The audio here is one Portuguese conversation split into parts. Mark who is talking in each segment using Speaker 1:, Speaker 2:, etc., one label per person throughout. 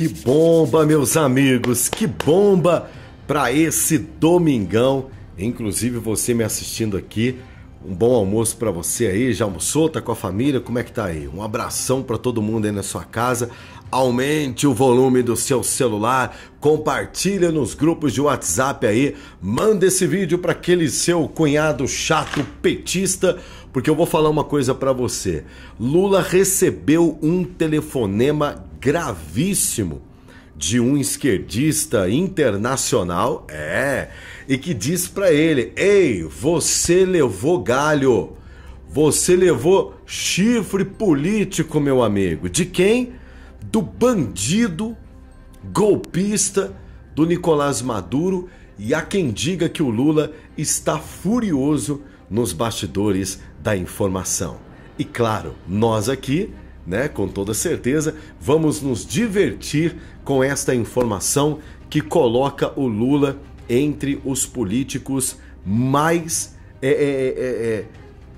Speaker 1: Que bomba, meus amigos, que bomba para esse domingão. Inclusive você me assistindo aqui, um bom almoço para você aí, já almoçou, tá com a família, como é que tá aí? Um abração para todo mundo aí na sua casa. Aumente o volume do seu celular, compartilha nos grupos de WhatsApp aí, manda esse vídeo para aquele seu cunhado chato petista, porque eu vou falar uma coisa para você. Lula recebeu um telefonema gravíssimo de um esquerdista internacional, é, e que diz para ele: "Ei, você levou galho. Você levou chifre político, meu amigo. De quem? Do bandido golpista do Nicolás Maduro e há quem diga que o Lula está furioso nos bastidores da informação. E claro, nós aqui né? Com toda certeza, vamos nos divertir com esta informação que coloca o Lula entre os políticos mais é é, é, é, é,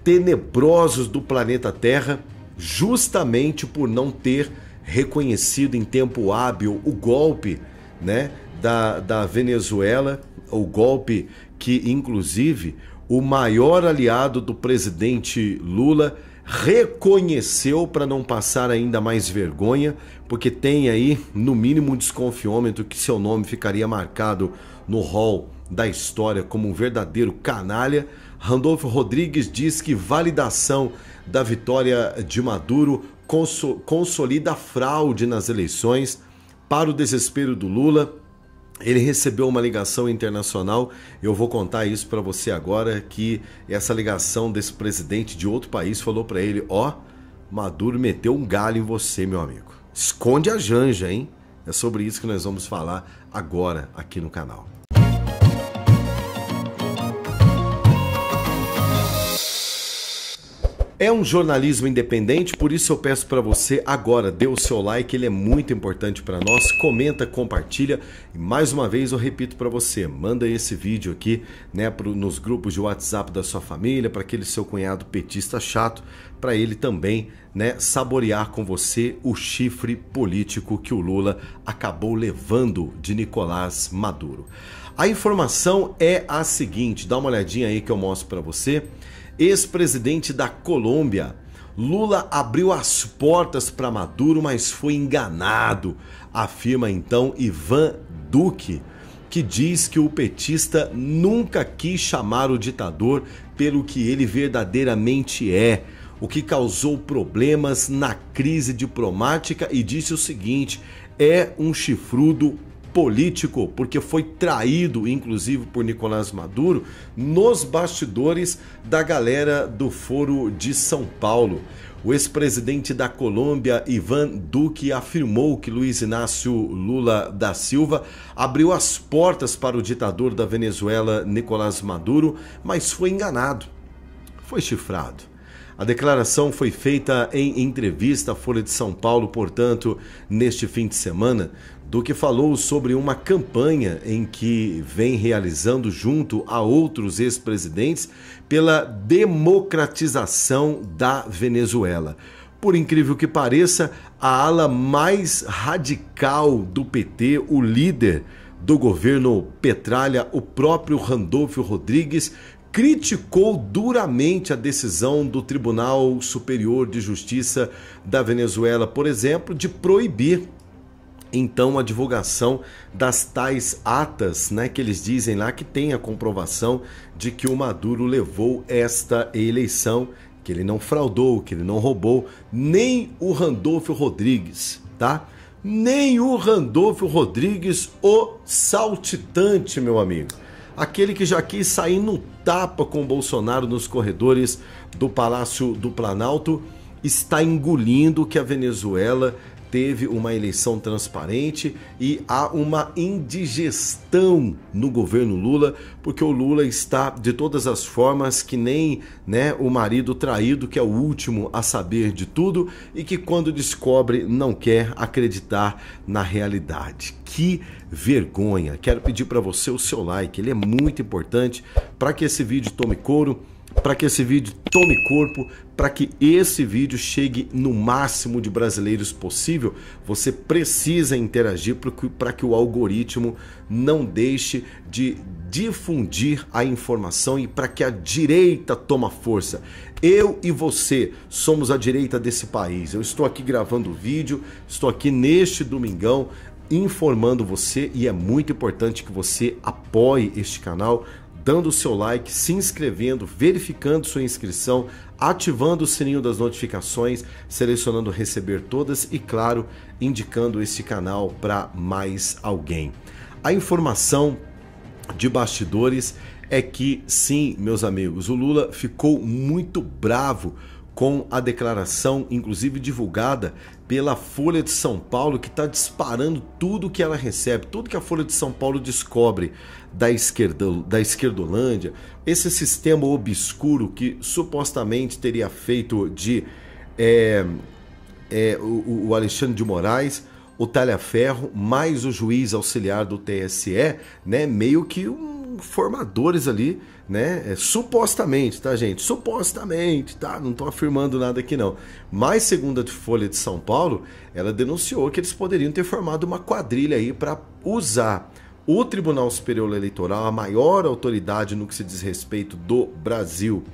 Speaker 1: tenebrosos do planeta Terra, justamente por não ter reconhecido em tempo hábil o golpe, né? Da, da Venezuela, o golpe que, inclusive, o maior aliado do presidente Lula reconheceu para não passar ainda mais vergonha, porque tem aí no mínimo um desconfiômetro que seu nome ficaria marcado no hall da história como um verdadeiro canalha. Randolfo Rodrigues diz que validação da vitória de Maduro consolida a fraude nas eleições para o desespero do Lula ele recebeu uma ligação internacional. Eu vou contar isso para você agora que essa ligação desse presidente de outro país falou para ele: "Ó, oh, Maduro meteu um galho em você, meu amigo. Esconde a janja, hein?" É sobre isso que nós vamos falar agora aqui no canal. É um jornalismo independente, por isso eu peço para você agora, dê o seu like, ele é muito importante para nós. Comenta, compartilha. E mais uma vez eu repito para você, manda esse vídeo aqui, né, pro, nos grupos de WhatsApp da sua família, para aquele seu cunhado petista chato, para ele também, né, saborear com você o chifre político que o Lula acabou levando de Nicolás Maduro. A informação é a seguinte, dá uma olhadinha aí que eu mostro para você ex-presidente da Colômbia. Lula abriu as portas para Maduro, mas foi enganado, afirma então Ivan Duque, que diz que o petista nunca quis chamar o ditador pelo que ele verdadeiramente é, o que causou problemas na crise diplomática e disse o seguinte: é um chifrudo político, porque foi traído, inclusive, por Nicolás Maduro nos bastidores da galera do Foro de São Paulo. O ex-presidente da Colômbia, Ivan Duque, afirmou que Luiz Inácio Lula da Silva abriu as portas para o ditador da Venezuela, Nicolás Maduro, mas foi enganado, foi chifrado. A declaração foi feita em entrevista à Folha de São Paulo, portanto, neste fim de semana. Duque falou sobre uma campanha em que vem realizando junto a outros ex-presidentes pela democratização da Venezuela. Por incrível que pareça, a ala mais radical do PT, o líder do governo Petralha, o próprio Randolfo Rodrigues, criticou duramente a decisão do Tribunal Superior de Justiça da Venezuela, por exemplo, de proibir então a divulgação das tais atas, né, que eles dizem lá que tem a comprovação de que o Maduro levou esta eleição, que ele não fraudou, que ele não roubou, nem o Randolfo Rodrigues, tá? Nem o Randolfo Rodrigues, o saltitante, meu amigo aquele que já quis sair no tapa com Bolsonaro nos corredores do Palácio do Planalto, está engolindo que a Venezuela teve uma eleição transparente e há uma indigestão no governo Lula, porque o Lula está de todas as formas que nem né, o marido traído, que é o último a saber de tudo e que quando descobre não quer acreditar na realidade. Que vergonha! Quero pedir para você o seu like, ele é muito importante para que esse vídeo tome couro para que esse vídeo tome corpo, para que esse vídeo chegue no máximo de brasileiros possível, você precisa interagir para que o algoritmo não deixe de difundir a informação e para que a direita toma força. Eu e você somos a direita desse país. Eu estou aqui gravando o vídeo, estou aqui neste domingão informando você e é muito importante que você apoie este canal dando o seu like, se inscrevendo, verificando sua inscrição, ativando o sininho das notificações, selecionando receber todas e, claro, indicando este canal para mais alguém. A informação de bastidores é que, sim, meus amigos, o Lula ficou muito bravo com a declaração, inclusive divulgada, pela Folha de São Paulo, que está disparando tudo que ela recebe, tudo que a Folha de São Paulo descobre da, esquerda, da esquerdolândia, esse sistema obscuro que supostamente teria feito de é, é, o, o Alexandre de Moraes, o Talhaferro, mais o juiz auxiliar do TSE, né, meio que um formadores ali, né? É, supostamente, tá, gente? Supostamente, tá? Não tô afirmando nada aqui não. Mas segundo a Folha de São Paulo, ela denunciou que eles poderiam ter formado uma quadrilha aí para usar o Tribunal Superior Eleitoral, a maior autoridade no que se diz respeito do Brasil,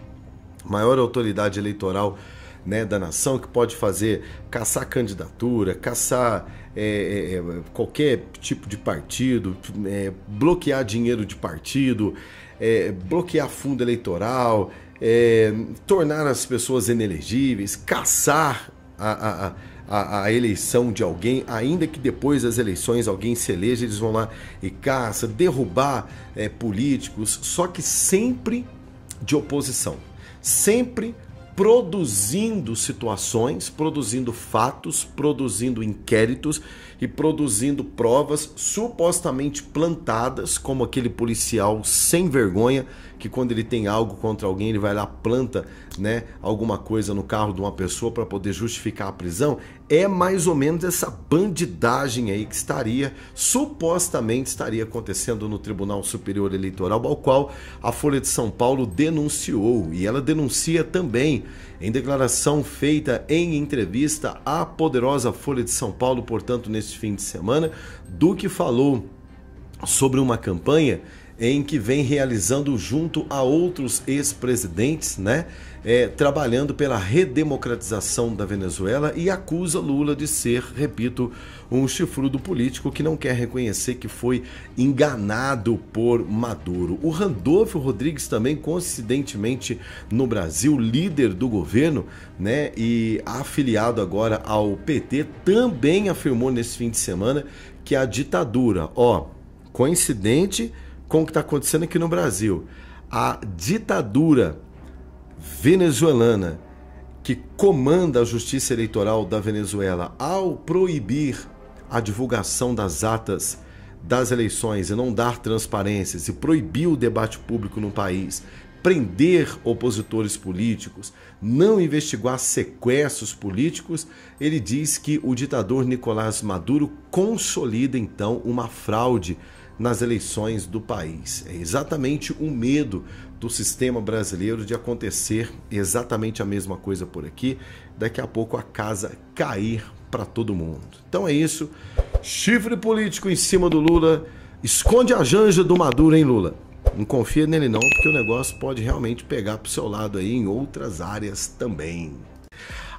Speaker 1: maior autoridade eleitoral né, da nação que pode fazer caçar candidatura, caçar é, é, é, qualquer tipo de partido, é, bloquear dinheiro de partido, é, bloquear fundo eleitoral, é, tornar as pessoas inelegíveis, caçar a, a, a, a, eleição de alguém, ainda que depois das eleições alguém se eleja, eles vão lá e caça, derrubar políticos, só que sempre de oposição, sempre produzindo situações, produzindo fatos, produzindo inquéritos e produzindo provas supostamente plantadas, como aquele policial sem vergonha que quando ele tem algo contra alguém, ele vai lá planta, né, alguma coisa no carro de uma pessoa para poder justificar a prisão, é mais ou menos essa bandidagem aí que estaria supostamente estaria acontecendo no Tribunal Superior Eleitoral, ao qual a Folha de São Paulo denunciou, e ela denuncia também em declaração feita em entrevista à poderosa Folha de São Paulo, portanto, neste deste fim de semana, Duque falou sobre uma campanha em que vem realizando junto a outros ex-presidentes, né? É, trabalhando pela redemocratização da Venezuela e acusa Lula de ser, repito, um chifrudo político que não quer reconhecer que foi enganado por Maduro. O Randolfo Rodrigues também, coincidentemente no Brasil, líder do governo, né, e afiliado agora ao PT, também afirmou nesse fim de semana que a ditadura, ó, coincidente com o que está acontecendo aqui no Brasil. A ditadura venezuelana que comanda a justiça eleitoral da Venezuela ao proibir a divulgação das atas das eleições e não dar transparências e proibir o debate público no país, prender opositores políticos, não investigar sequestros políticos, ele diz que o ditador Nicolás Maduro consolida então uma fraude nas eleições do país. É exatamente o medo do sistema brasileiro de acontecer exatamente a mesma coisa por aqui, daqui a pouco a casa cair para todo mundo. Então é isso. Chifre político em cima do Lula. Esconde a janja do Maduro, hein, Lula? Não confia nele não, porque o negócio pode realmente pegar pro seu lado aí em outras áreas também.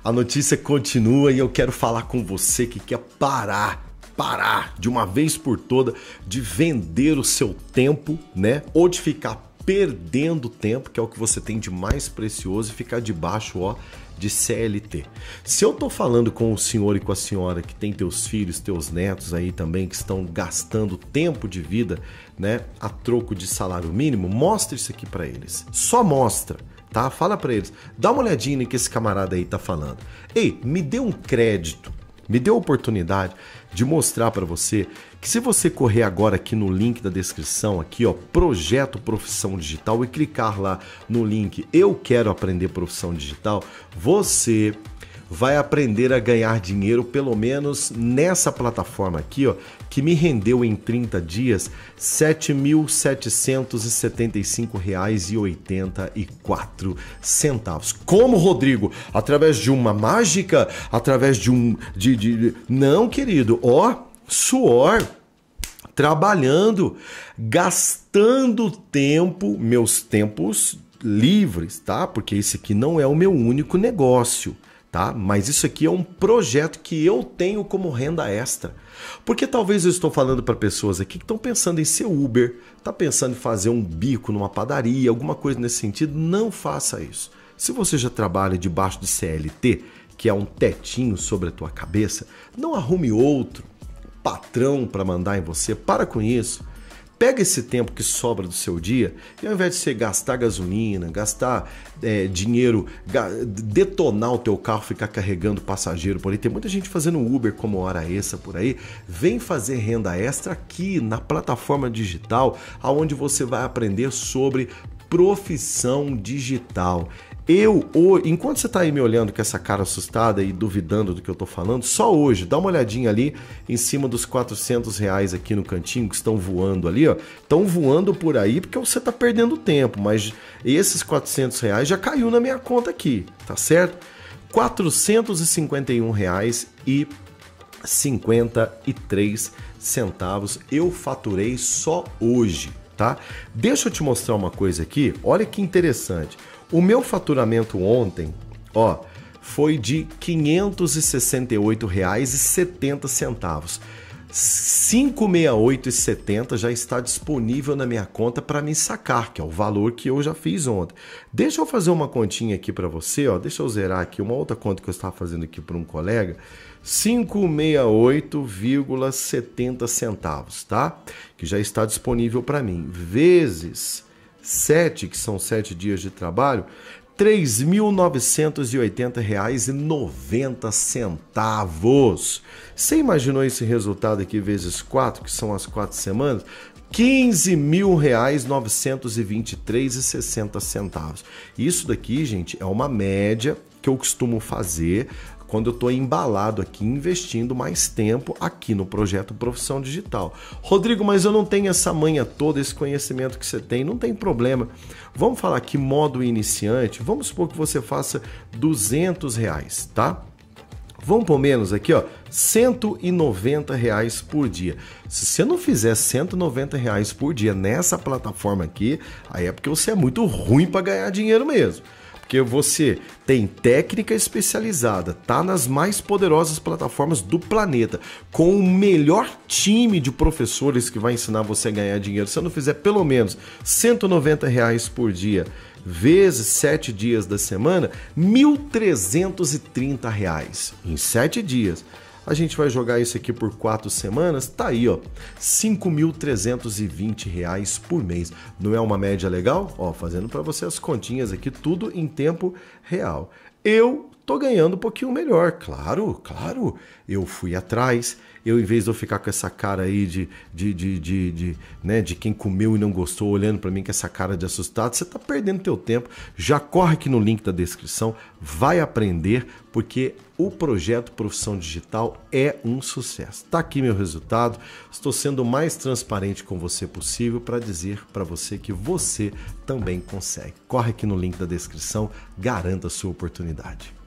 Speaker 1: A notícia continua e eu quero falar com você que quer parar parar de uma vez por toda de vender o seu tempo, né? Ou de ficar perdendo tempo, que é o que você tem de mais precioso, e ficar debaixo, ó, de CLT. Se eu tô falando com o senhor e com a senhora que tem teus filhos, teus netos aí também que estão gastando tempo de vida, né, a troco de salário mínimo, mostra isso aqui para eles. Só mostra tá? Fala para eles, dá uma olhadinha no que esse camarada aí tá falando. Ei, me dê um crédito, me dê oportunidade de mostrar para você que se você correr agora aqui no link da descrição aqui, ó, projeto profissão digital e clicar lá no link eu quero aprender profissão digital, você vai aprender a ganhar dinheiro pelo menos nessa plataforma aqui, ó, que me rendeu em 30 dias R$ 7.775,84. Como, Rodrigo? Através de uma mágica? Através de um. De, de... Não, querido, ó, suor trabalhando, gastando tempo, meus tempos livres, tá? Porque esse aqui não é o meu único negócio, tá? Mas isso aqui é um projeto que eu tenho como renda extra. Porque talvez eu estou falando para pessoas aqui que estão pensando em ser Uber, tá pensando em fazer um bico numa padaria, alguma coisa nesse sentido, não faça isso. Se você já trabalha debaixo de CLT, que é um tetinho sobre a tua cabeça, não arrume outro patrão para mandar em você. Para com isso. Pega esse tempo que sobra do seu dia e ao invés de você gastar gasolina, gastar é, dinheiro, ga detonar o teu carro, ficar carregando passageiro por aí, tem muita gente fazendo Uber como hora extra por aí, vem fazer renda extra aqui na plataforma digital, aonde você vai aprender sobre profissão digital. Eu, hoje, enquanto você está aí me olhando com essa cara assustada e duvidando do que eu estou falando, só hoje, dá uma olhadinha ali em cima dos 400 reais aqui no cantinho que estão voando ali, ó. Estão voando por aí porque você está perdendo tempo, mas esses 400 reais já caiu na minha conta aqui, tá certo? 451 reais e 53 centavos eu faturei só hoje, tá? Deixa eu te mostrar uma coisa aqui, olha que interessante. O meu faturamento ontem, ó, foi de R$ 568,70. 568,70 já está disponível na minha conta para me sacar, que é o valor que eu já fiz ontem. Deixa eu fazer uma continha aqui para você, ó. Deixa eu zerar aqui uma outra conta que eu estava fazendo aqui para um colega. 568,70 centavos, tá? Que já está disponível para mim, vezes sete, que são sete dias de trabalho, R$ 3.980,90. Você imaginou esse resultado aqui vezes 4, que são as quatro semanas? R$ 15.923,60. Isso daqui, gente, é uma média que eu costumo fazer quando eu estou embalado aqui, investindo mais tempo aqui no projeto Profissão Digital. Rodrigo, mas eu não tenho essa manha toda, esse conhecimento que você tem, não tem problema. Vamos falar aqui modo iniciante, vamos supor que você faça 200 reais, tá? Vamos por menos aqui, ó, 190 reais por dia. Se você não fizer 190 reais por dia nessa plataforma aqui, aí é porque você é muito ruim para ganhar dinheiro mesmo. Porque você tem técnica especializada, tá nas mais poderosas plataformas do planeta, com o melhor time de professores que vai ensinar você a ganhar dinheiro. Se você não fizer pelo menos 190 reais por dia, vezes sete dias da semana, R$ 1.330 em sete dias. A gente vai jogar isso aqui por quatro semanas, tá aí, ó, R$ 5.320 por mês. Não é uma média legal? Ó, fazendo para você as continhas aqui, tudo em tempo real. Eu tô ganhando um pouquinho melhor. Claro, claro. Eu fui atrás. Eu, em vez de eu ficar com essa cara aí de, de, de, de, de né, de quem comeu e não gostou, olhando para mim com essa cara de assustado, você tá perdendo teu tempo. Já corre aqui no link da descrição, vai aprender, porque o projeto Profissão Digital é um sucesso. Está aqui meu resultado. Estou sendo o mais transparente com você possível para dizer para você que você também consegue. Corre aqui no link da descrição, garanta a sua oportunidade.